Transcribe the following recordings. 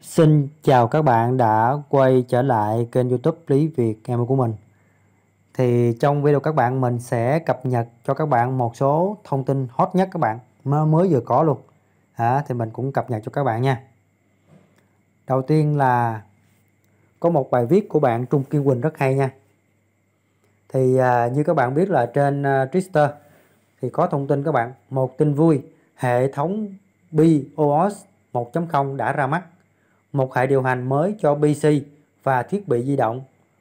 Xin chào các bạn đã quay trở lại kênh youtube Lý Việt Em của mình Thì trong video các bạn mình sẽ cập nhật cho các bạn một số thông tin hot nhất các bạn Mới vừa có luôn à, Thì mình cũng cập nhật cho các bạn nha Đầu tiên là có một bài viết của bạn Trung Kiên Quỳnh rất hay nha Thì à, như các bạn biết là trên uh, Twitter thì có thông tin các bạn Một tin vui hệ thống BOS 1.0 đã ra mắt một hệ điều hành mới cho PC và thiết bị di động,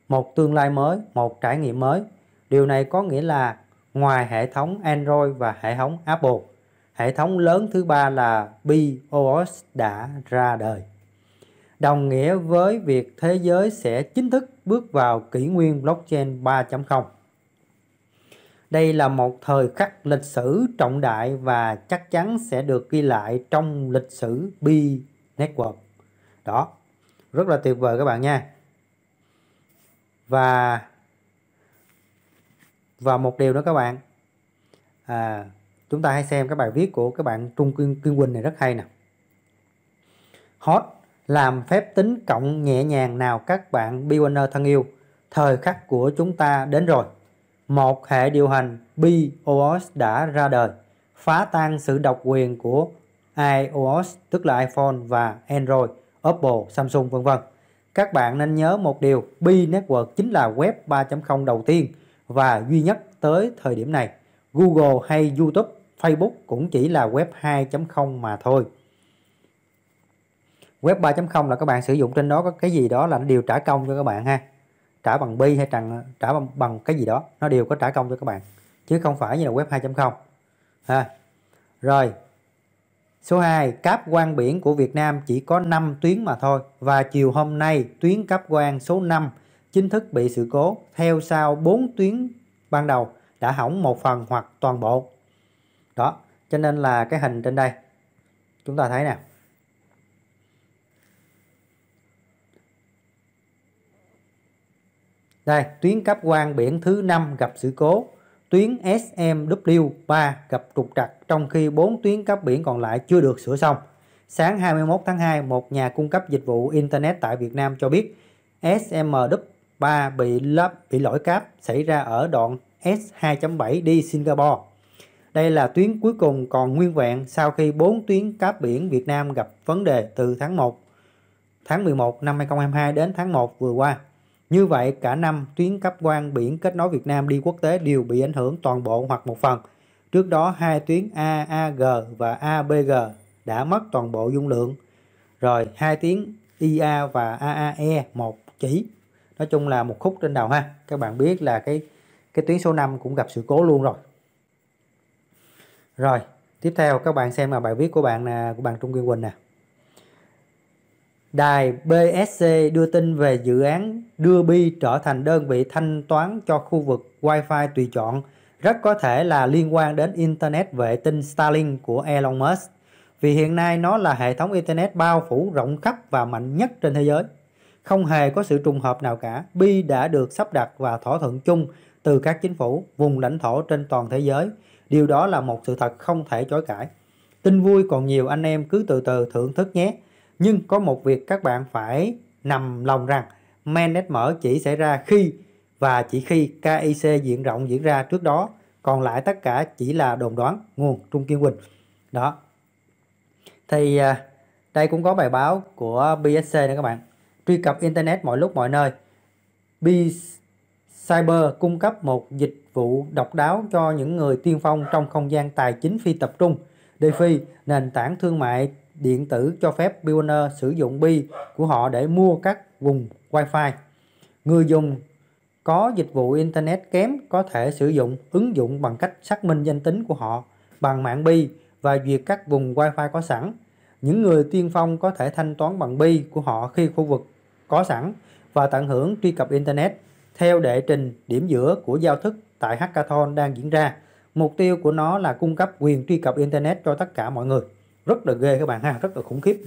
một tương lai mới, một trải nghiệm mới. Điều này có nghĩa là ngoài hệ thống Android và hệ thống Apple, hệ thống lớn thứ ba là BOS đã ra đời. Đồng nghĩa với việc thế giới sẽ chính thức bước vào kỷ nguyên blockchain 3.0. Đây là một thời khắc lịch sử trọng đại và chắc chắn sẽ được ghi lại trong lịch sử B Network đó rất là tuyệt vời các bạn nha và và một điều nữa các bạn à, chúng ta hãy xem các bài viết của các bạn Trung Kiên, Kiên Quỳnh này rất hay nè hot làm phép tính cộng nhẹ nhàng nào các bạn BWinner thân yêu thời khắc của chúng ta đến rồi một hệ điều hành BOS đã ra đời phá tan sự độc quyền của iOS tức là iPhone và Android Oppo, Samsung vân vân. Các bạn nên nhớ một điều, Pi Network chính là web 3.0 đầu tiên và duy nhất tới thời điểm này. Google hay YouTube, Facebook cũng chỉ là web 2.0 mà thôi. Web 3.0 là các bạn sử dụng trên đó có cái gì đó là nó đều trả công cho các bạn ha. Trả bằng bi hay trả, trả bằng, bằng cái gì đó, nó đều có trả công cho các bạn. Chứ không phải như là web 2.0. Ha. Rồi, Số 2, cáp quang biển của Việt Nam chỉ có 5 tuyến mà thôi và chiều hôm nay tuyến cáp quang số 5 chính thức bị sự cố theo sau 4 tuyến ban đầu đã hỏng một phần hoặc toàn bộ. Đó, cho nên là cái hình trên đây chúng ta thấy nè. Đây, tuyến cáp quang biển thứ 5 gặp sự cố tuyến SMW3 gặp trục trặc trong khi 4 tuyến cáp biển còn lại chưa được sửa xong. Sáng 21 tháng 2, một nhà cung cấp dịch vụ Internet tại Việt Nam cho biết SMW3 bị lắp, bị lỗi cáp xảy ra ở đoạn S2.7 đi Singapore. Đây là tuyến cuối cùng còn nguyên vẹn sau khi 4 tuyến cáp biển Việt Nam gặp vấn đề từ tháng 1 tháng 11 năm 2022 đến tháng 1 vừa qua. Như vậy, cả năm tuyến cấp quan biển kết nối Việt Nam đi quốc tế đều bị ảnh hưởng toàn bộ hoặc một phần. Trước đó, hai tuyến AAG và ABG đã mất toàn bộ dung lượng. Rồi, hai tuyến IA và AAE một chỉ. Nói chung là một khúc trên đầu ha. Các bạn biết là cái cái tuyến số 5 cũng gặp sự cố luôn rồi. Rồi, tiếp theo các bạn xem là bài viết của bạn của bạn Trung Kiên Quỳnh nè. Đài BSC đưa tin về dự án đưa Bi trở thành đơn vị thanh toán cho khu vực Wi-Fi tùy chọn, rất có thể là liên quan đến Internet vệ tinh Starlink của Elon Musk, vì hiện nay nó là hệ thống Internet bao phủ rộng khắp và mạnh nhất trên thế giới. Không hề có sự trùng hợp nào cả, Bi đã được sắp đặt và thỏa thuận chung từ các chính phủ, vùng lãnh thổ trên toàn thế giới. Điều đó là một sự thật không thể chối cãi. Tin vui còn nhiều anh em cứ từ từ thưởng thức nhé. Nhưng có một việc các bạn phải nằm lòng rằng men nét mở chỉ xảy ra khi và chỉ khi KIC diện rộng diễn ra trước đó, còn lại tất cả chỉ là đồn đoán nguồn Trung Kiên Quỳnh. Đó. Thì à, đây cũng có bài báo của BSC nữa các bạn. Truy cập internet mọi lúc mọi nơi. B Cyber cung cấp một dịch vụ độc đáo cho những người tiên phong trong không gian tài chính phi tập trung. DeFi, nền tảng thương mại điện tử cho phép Pioneer sử dụng bi của họ để mua các vùng Wi-Fi. Người dùng có dịch vụ Internet kém có thể sử dụng ứng dụng bằng cách xác minh danh tính của họ bằng mạng bi và duyệt các vùng Wi-Fi có sẵn. Những người tiên phong có thể thanh toán bằng bi của họ khi khu vực có sẵn và tận hưởng truy cập Internet theo đệ trình điểm giữa của giao thức tại Hackathon đang diễn ra. Mục tiêu của nó là cung cấp quyền truy cập Internet cho tất cả mọi người rất là ghê các bạn ha rất là khủng khiếp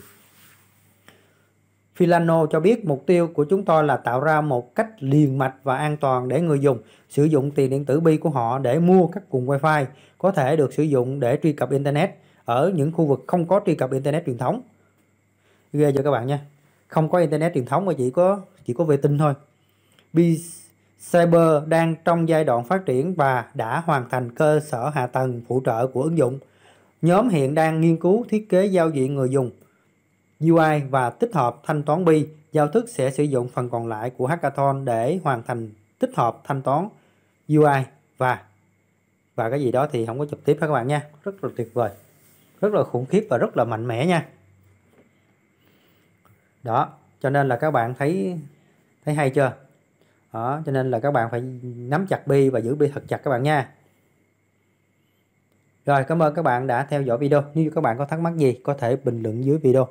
Filano cho biết mục tiêu của chúng tôi là tạo ra một cách liền mạch và an toàn để người dùng sử dụng tiền điện tử bi của họ để mua các vùng wifi có thể được sử dụng để truy cập internet ở những khu vực không có truy cập internet truyền thống ghê cho các bạn nha không có internet truyền thống mà chỉ có chỉ có vệ tinh thôi B- cyber đang trong giai đoạn phát triển và đã hoàn thành cơ sở hạ tầng phụ trợ của ứng dụng Nhóm hiện đang nghiên cứu thiết kế giao diện người dùng UI và tích hợp thanh toán bi. Giao thức sẽ sử dụng phần còn lại của hackathon để hoàn thành tích hợp thanh toán UI và và cái gì đó thì không có chụp tiếp các bạn nha. Rất là tuyệt vời. Rất là khủng khiếp và rất là mạnh mẽ nha. Đó, cho nên là các bạn thấy thấy hay chưa? Đó, cho nên là các bạn phải nắm chặt bi và giữ bi thật chặt các bạn nha. Rồi cảm ơn các bạn đã theo dõi video. Nếu như các bạn có thắc mắc gì có thể bình luận dưới video.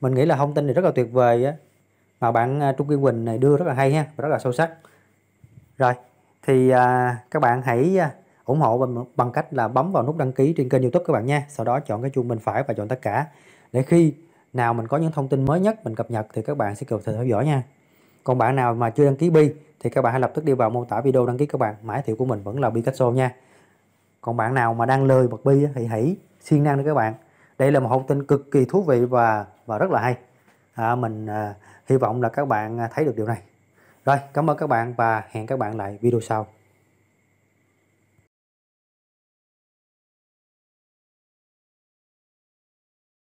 Mình nghĩ là thông tin này rất là tuyệt vời á. Mà bạn à, Trung Kiên Quỳnh này đưa rất là hay ha rất là sâu sắc. Rồi thì à, các bạn hãy à, ủng hộ mình bằng cách là bấm vào nút đăng ký trên kênh youtube các bạn nha sau đó chọn cái chuông bên phải và chọn tất cả để khi nào mình có những thông tin mới nhất mình cập nhật thì các bạn sẽ kịp thời theo dõi nha còn bạn nào mà chưa đăng ký bi thì các bạn hãy lập tức đi vào mô tả video đăng ký các bạn mã thiệu của mình vẫn là bi cách nha còn bạn nào mà đang lười bật bi thì hãy siêng năng đi các bạn đây là một thông tin cực kỳ thú vị và và rất là hay à, mình à, hy vọng là các bạn à, thấy được điều này rồi cảm ơn các bạn và hẹn các bạn lại video sau